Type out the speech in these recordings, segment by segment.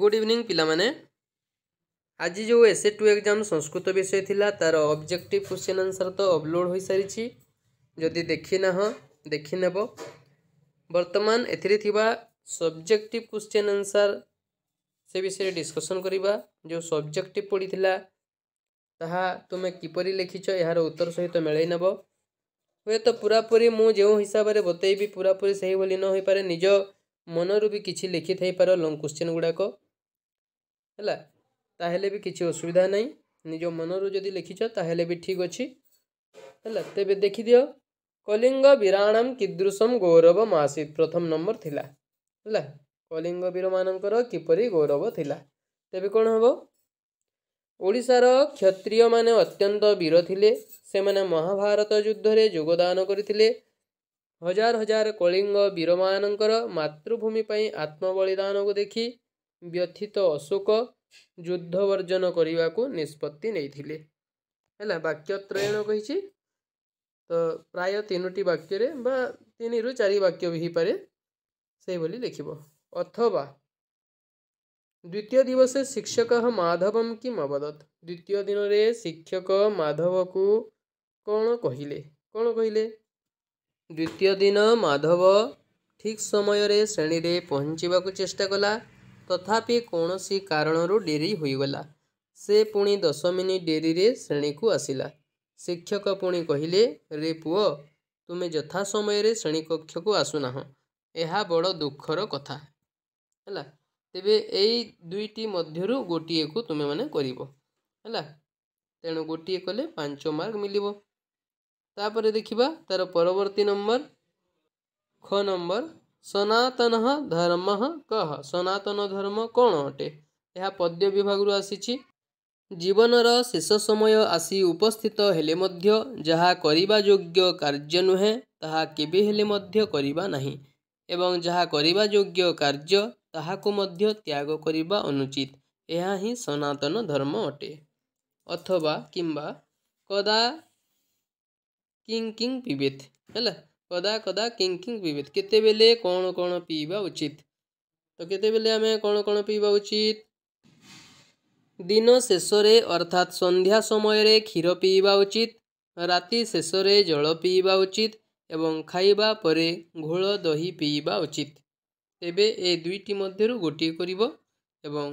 good evening পিলামানে ଆଜି ଯେଉଁ S A two exam Sanskrit ବିଷୟ ଥିଲା ତା'ର ଅବଜେକ୍ଟିଭ୍ କୋଶ୍ଚିନ୍ ଆନ୍ସର୍ ତ ଅପଲୋଡ଼୍ ହୋଇସାରିଛି ଯଦି ଦେଖିନାହଁ ଦେଖିନେବ ବର୍ତ୍ତମାନ ଏଥିରେ ଥିବା ସବଜେକ୍ଟିଭ୍ କୋଶ୍ଚିନ୍ ଆନ୍ସର୍ ସେ ବିଷୟରେ ଡିସ୍କସନ୍ କରିବା ଯେଉଁ ସବଜେକ୍ଟିଭ୍ ପଡ଼ିଥିଲା ତାହା ତୁମେ କିପରି ଲେଖିଛ ଏହାର ଉତ୍ତର ସହିତ ମେଳାଇ ନେବ ହୁଏତ ପୁରାପୁରି ମୁଁ ଯେଉଁ ହିସାବରେ ବତେଇବି ପୁରାପୁରି ସେହିଭଳି ନ ହୋଇପାରେ ନିଜ ମନରୁ ବି କିଛି ଲେଖିଥାଇପାର ଲଙ୍ଗ୍ କୋଶ୍ଚିନ୍ ଗୁଡ଼ାକ ହେଲା ତାହେଲେ ବି କିଛି ଅସୁବିଧା ନାହିଁ ନିଜ ମନରୁ ଯଦି ଲେଖିଛ ତାହେଲେ ବି ଠିକ୍ ଅଛି ହେଲା ତେବେ ଦେଖିଦିଅ କଳିଙ୍ଗ ବୀରାଣମ୍ କିଦୃଶମ ଗୌରବ ମାସିତ ପ୍ରଥମ ନମ୍ବର ଥିଲା ହେଲା କଳିଙ୍ଗ ବୀରମାନଙ୍କର କିପରି ଗୌରବ ଥିଲା ତେବେ କ'ଣ ହେବ ଓଡ଼ିଶାର କ୍ଷତ୍ରିୟମାନେ ଅତ୍ୟନ୍ତ ବୀର ଥିଲେ ସେମାନେ ମହାଭାରତ ଯୁଦ୍ଧରେ ଯୋଗଦାନ କରିଥିଲେ ହଜାର ହଜାର କଳିଙ୍ଗ ବୀରମାନଙ୍କର ମାତୃଭୂମି ପାଇଁ ଆତ୍ମବଳିଦାନକୁ ଦେଖି ବ୍ୟଥିତ ଅଶୋକ ଯୁଦ୍ଧ ବର୍ଜନ କରିବାକୁ ନିଷ୍ପତ୍ତି ନେଇଥିଲେ ହେଲା ବାକ୍ୟ ତ୍ରୟଣ କହିଛି ତ ପ୍ରାୟ ତିନୋଟି ବାକ୍ୟରେ ବା ତିନିରୁ ଚାରି ବାକ୍ୟ ବି ହେଇପାରେ ସେହିଭଳି ଲେଖିବ ଅଥବା ଦ୍ୱିତୀୟ ଦିବସେ ଶିକ୍ଷକ ମାଧବମ୍ କିମ୍ ଅବଦତ ଦ୍ୱିତୀୟ ଦିନରେ ଶିକ୍ଷକ ମାଧବକୁ କ'ଣ କହିଲେ କ'ଣ କହିଲେ ଦ୍ୱିତୀୟ ଦିନ ମାଧବ ଠିକ୍ ସମୟରେ ଶ୍ରେଣୀରେ ପହଞ୍ଚିବାକୁ ଚେଷ୍ଟା କଲା ତଥାପି କୌଣସି କାରଣରୁ ଡେରି ହୋଇଗଲା ସେ ପୁଣି ଦଶ ମିନିଟ୍ ଡେରିରେ ଶ୍ରେଣୀକୁ ଆସିଲା ଶିକ୍ଷକ ପୁଣି କହିଲେ ରେ ପୁଅ ତୁମେ ଯଥା ସମୟରେ ଶ୍ରେଣୀକକ୍ଷକୁ ଆସୁନାହଁ ଏହା ବଡ଼ ଦୁଃଖର କଥା ହେଲା ତେବେ ଏଇ ଦୁଇଟି ମଧ୍ୟରୁ ଗୋଟିଏକୁ ତୁମେମାନେ କରିବ ହେଲା ତେଣୁ ଗୋଟିଏ କଲେ ପାଞ୍ଚ ମାର୍କ ମିଳିବ ତାପରେ ଦେଖିବା ତାର ପରବର୍ତ୍ତୀ ନମ୍ବର ଖ ନମ୍ବର ସନାତନ ଧର୍ମ କହ ସନାତନ ଧର୍ମ କ'ଣ ଅଟେ ଏହା ପଦ୍ୟ ବିଭାଗରୁ ଆସିଛି ଜୀବନର ଶେଷ ସମୟ ଆସି ଉପସ୍ଥିତ ହେଲେ ମଧ୍ୟ ଯାହା କରିବା ଯୋଗ୍ୟ କାର୍ଯ୍ୟ ନୁହେଁ ତାହା କେବେ ହେଲେ ମଧ୍ୟ କରିବା ନାହିଁ ଏବଂ ଯାହା କରିବା ଯୋଗ୍ୟ କାର୍ଯ୍ୟ ତାହାକୁ ମଧ୍ୟ ତ୍ୟାଗ କରିବା ଅନୁଚିତ ଏହା ହିଁ ସନାତନ ଧର୍ମ ଅଟେ ଅଥବା କିମ୍ବା କଦା କିଙ୍ଗ କିଙ୍ଗ ପିବିତ ହେଲା କଦା କଦା କିଙ୍ଗ କିଙ୍ଗ ପିବିତ କେତେବେଳେ କ'ଣ କ'ଣ ପିଇବା ଉଚିତ ତ କେତେବେଳେ ଆମେ କ'ଣ କ'ଣ ପିଇବା ଉଚିତ ଦିନ ଶେଷରେ ଅର୍ଥାତ୍ ସନ୍ଧ୍ୟା ସମୟରେ କ୍ଷୀର ପିଇବା ଉଚିତ ରାତି ଶେଷରେ ଜଳ ପିଇବା ଉଚିତ ଏବଂ ଖାଇବା ପରେ ଘୋଳ ଦହି ପିଇବା ଉଚିତ ତେବେ ଏ ଦୁଇଟି ମଧ୍ୟରୁ ଗୋଟିଏ କରିବ ଏବଂ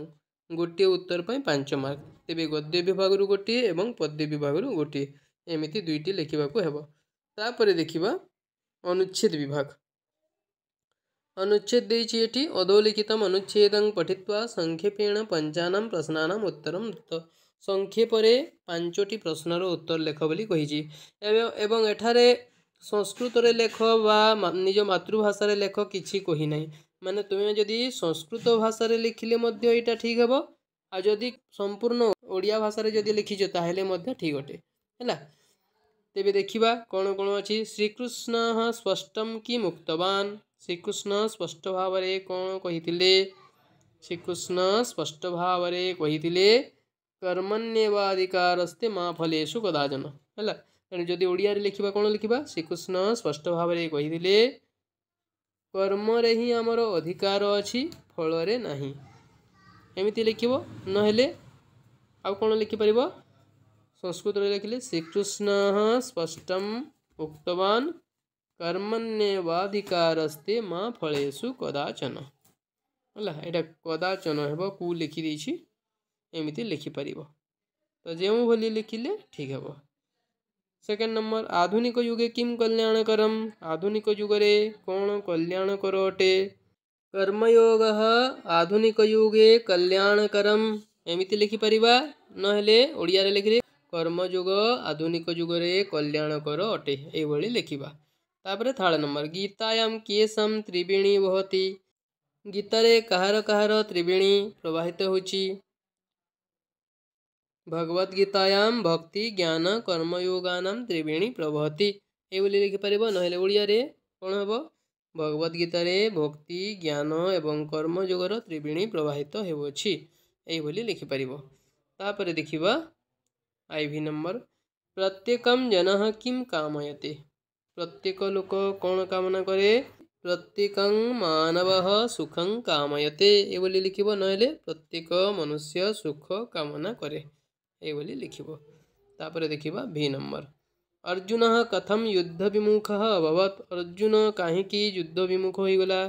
ଗୋଟିଏ ଉତ୍ତର ପାଇଁ ପାଞ୍ଚ ମାର୍କ ତେବେ ଗଦ୍ୟ ବିଭାଗରୁ ଗୋଟିଏ ଏବଂ ପଦ୍ୟ ବିଭାଗରୁ ଗୋଟିଏ एमती दुईटी लिखा हेबर देखा अनुच्छेद विभाग अनुच्छेद दी अधोलिखित अनुच्छेद पठित्वा संक्षेपेण पंचाण प्रश्नान उत्तर संक्षेपे पांचटी प्रश्नर उत्तर लेख बोली कही एठारे संस्कृत लेख बा निज मातृभाषार लेख किसी कही ना मैंने तुम्हें जदि संस्कृत भाषा लिखिले यहाँ ठीक हे आदि संपूर्ण ओडिया भाषा जदि लिखिज ताल ठीक अटे ହେଲା ତେବେ ଦେଖିବା କ'ଣ କ'ଣ ଅଛି ଶ୍ରୀକୃଷ୍ଣ ସ୍ପଷ୍ଟମ୍ କି ମୁକ୍ତବାନ ଶ୍ରୀକୃଷ୍ଣ ସ୍ପଷ୍ଟ ଭାବରେ କ'ଣ କହିଥିଲେ ଶ୍ରୀକୃଷ୍ଣ ସ୍ପଷ୍ଟ ଭାବରେ କହିଥିଲେ କର୍ମଣ୍ୟବାଧିକାରସ୍ତେ ମା ଫଲେଷୁ କଦାଚନ ହେଲା ତେଣୁ ଯଦି ଓଡ଼ିଆରେ ଲେଖିବା କ'ଣ ଲେଖିବା ଶ୍ରୀକୃଷ୍ଣ ସ୍ପଷ୍ଟ ଭାବରେ କହିଥିଲେ କର୍ମରେ ହିଁ ଆମର ଅଧିକାର ଅଛି ଫଳରେ ନାହିଁ ଏମିତି ଲେଖିବ ନହେଲେ ଆଉ କ'ଣ ଲେଖିପାରିବ संस्कृत लिखिले श्रीकृष्ण स्पष्ट उक्तवान कर्मण्यवाधिकारस्ते माँ फलेशु कदाचन है यहाँ कदाचन हे कु लिखिदी एमती लिखिपर तो जो भाई लिखिले ठीक हे सेकेंड नंबर आधुनिक युगे किम कल्याण करम आधुनिक युग युगरे कौन कल्याण कल्याणकर अटे कर्मयोग आधुनिक युगे करम एमती लिखिपर ना लिखे कर्मजुग आधुनिक जुगरे कल्याणकर अटे यही लिखा तापर थर्ड नंबर गीतायाम किएसम त्रिवेणी बहती गीतार कहार कहार त्रिवेणी प्रवाहित हो भगवद गीतायाम भक्ति ज्ञान कर्म योगान त्रिवेणी प्रभति लिखिपार ना नड़िया कौन हम भगवद गीतार भक्ति ज्ञान एवं कर्मयोगर त्रिवेणी प्रवाहित होली लिखिपर तापर देखा आई भी नंबर प्रत्येक जन किम कामयते प्रत्येक लोक कौन कामना करे प्रत्येक मानव सुख कामयते लिख लिखिब प्रत्येक मनुष्य सुख कामना करे एवली लिखिब तापर भी नंबर अर्जुन कथम युद्ध विमुख अभवत अर्जुन कहीं युद्ध विमुख हो गला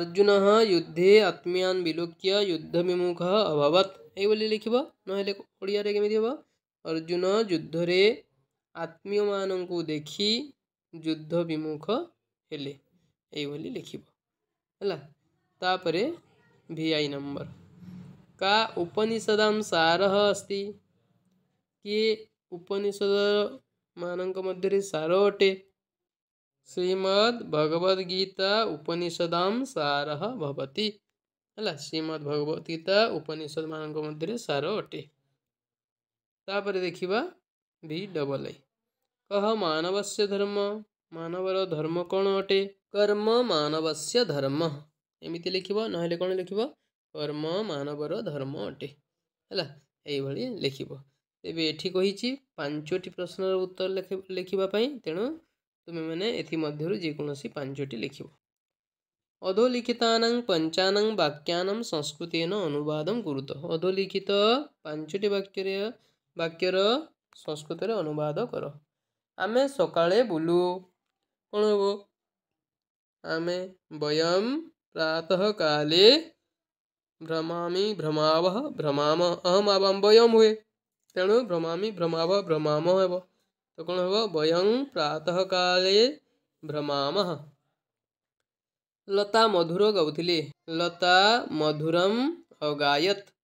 अर्जुन युद्धे आत्मीयान विलोक्य युद्ध विमुख अभवत एवली लिख ना ओडिया केमी हम अर्जुन युद्ध आत्मीय मान देख युद्ध विमुख हेले यही है भि आई नंबर का उपनिषदाम सार अस्ति किए उपनिषद मान सार अटे श्रीमद भगवद गीता उपनिषद सार भवती है श्रीमद भगवद गीता उपनिषद मान सार अटे ତାପରେ ଦେଖିବା ଭି ଡବଲ୍ ଆଇ କହ ମାନବସ୍ୟ ଧର୍ମ ମାନବର ଧର୍ମ କ'ଣ ଅଟେ କର୍ମ ମାନବସ୍ୟ ଧର୍ମ ଏମିତି ଲେଖିବ ନହେଲେ କ'ଣ ଲେଖିବ କର୍ମ ମାନବର ଧର୍ମ ଅଟେ ହେଲା ଏଇଭଳି ଲେଖିବ ତେବେ ଏଠି କହିଛି ପାଞ୍ଚଟି ପ୍ରଶ୍ନର ଉତ୍ତର ଲେଖିବା ପାଇଁ ତେଣୁ ତୁମେମାନେ ଏଥିମଧ୍ୟରୁ ଯେକୌଣସି ପାଞ୍ଚଟି ଲେଖିବ ଅଧୋଲିଖିତାନାଂ ପଞ୍ଚାନାଂ ବାକ୍ୟାନାଂ ସଂସ୍କୃତେନ ଅନୁବାଦం କୁରୁତ ଅଧୋଲିଖିତ ପାଞ୍ଚଟି ବାକ୍ୟରେ ବାକ୍ୟର ସଂସ୍କୃତରେ ଅନୁବାଦ କର ଆମେ ସକାଳେ ବୁଲୁ କ'ଣ ହେବ ଆମେ ବୟମ୍ ପ୍ରାତଃ କାଳେ ଭ୍ରମାମି ଭ୍ରମାବହ ଭ୍ରମାମ ଅହମ ଆବାମ ବୟମ୍ ହୁଏ ତେଣୁ ଭ୍ରମାମି ଭ୍ରମାବହ ଭ୍ରମାମ ହେବ ତ କ'ଣ ହେବ ବୟଂ ପ୍ରାତଃ କାଳେ ଭ୍ରମାମ ଲତା ମଧୁର ଗାଉଥିଲେ ଲତା ମଧୁରମ୍ ଅଗାୟତ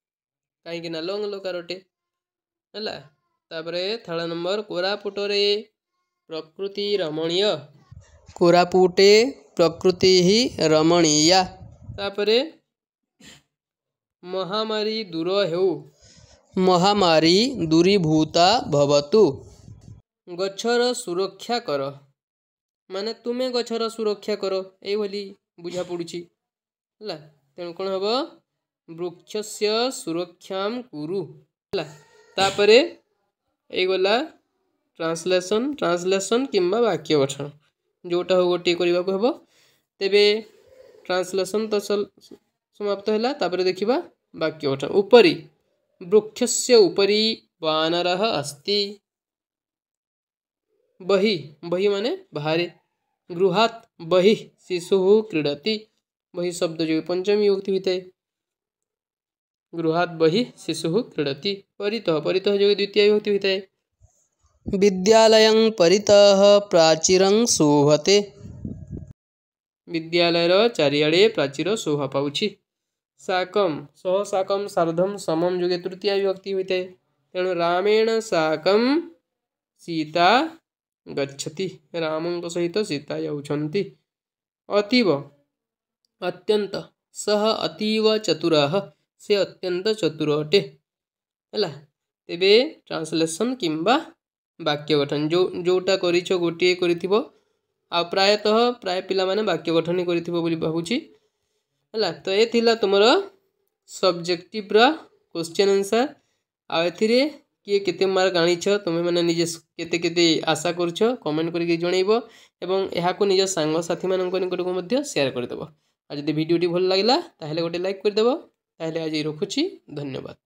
କାହିଁକି ନା ଲଙ୍ଗ ଲୋକାରଟେ ହେଲା ତାପରେ ଥାଳ ନମ୍ବର କୋରାପୁଟରେ ପ୍ରକୃତି ରମଣୀୟ କୋରାପୁଟେ ପ୍ରକୃତି ହିଁ ରମଣୀୟା ତାପରେ ମହାମାରୀ ଦୂର ହେଉ ମହାମାରୀ ଦୂରୀଭୂତା ଭବତୁ ଗଛର ସୁରକ୍ଷା କର ମାନେ ତୁମେ ଗଛର ସୁରକ୍ଷା କର ଏଇଭଳି ବୁଝା ପଡ଼ୁଛି ହେଲା ତେଣୁ କ'ଣ ହେବ ବୃକ୍ଷସ୍ୟ ସୁରକ୍ଷାମ କୁରୁ ହେଲା तापर यहीगला ट्रांसलेसन ट्रांसलेसन किंबा वाक्य गठन जोटा हो गोटे हे तेब ट्रांसलेसन तो समाप्त है देखा वाक्य गठन उपरी वृक्ष उपरी वानर अस्ति बही बही माने बाहरे गृहात् बहि शिशु क्रीड़ती बही शब्द जो पंचमी युक्ति होता है गृहा बही शिशु क्रीड़ती परीत परीत जो द्वितीय विभक्ति होता है विद्यालय परीत प्राचीर शोभते विद्यालय चारिड़े प्राचीर शोभा पाऊँ साकम सह साकम सार्धम समम जुगे तृतीय विभक्ति होता है तेणु रामेण साकम सीता गच्छति राम सहित तो सीता जाऊँगी अतीव अत्यंत सह अतीव चतुरा ସେ ଅତ୍ୟନ୍ତ ଚତୁର ଅଟେ ହେଲା ତେବେ ଟ୍ରାନ୍ସଲେସନ୍ କିମ୍ବା ବାକ୍ୟ ଗଠନ ଯେଉଁ ଯେଉଁଟା କରିଛ ଗୋଟିଏ କରିଥିବ ଆଉ ପ୍ରାୟତଃ ପ୍ରାୟ ପିଲାମାନେ ବାକ୍ୟ ଗଠନ କରିଥିବ ବୋଲି ଭାବୁଛି ହେଲା ତ ଏ ଥିଲା ତୁମର ସବଜେକ୍ଟିଭ୍ର କୋଶ୍ଚିନ୍ ଆନ୍ସର୍ ଆଉ ଏଥିରେ କିଏ କେତେ ମାର୍କ ଆଣିଛ ତୁମେମାନେ ନିଜେ କେତେ କେତେ ଆଶା କରୁଛ କମେଣ୍ଟ କରିକି ଜଣାଇବ ଏବଂ ଏହାକୁ ନିଜ ସାଙ୍ଗସାଥିମାନଙ୍କ ନିକଟକୁ ମଧ୍ୟ ସେୟାର କରିଦେବ ଆଉ ଯଦି ଭିଡ଼ିଓଟି ଭଲ ଲାଗିଲା ତାହେଲେ ଗୋଟେ ଲାଇକ୍ କରିଦେବ तेल आज रखुची धन्यवाद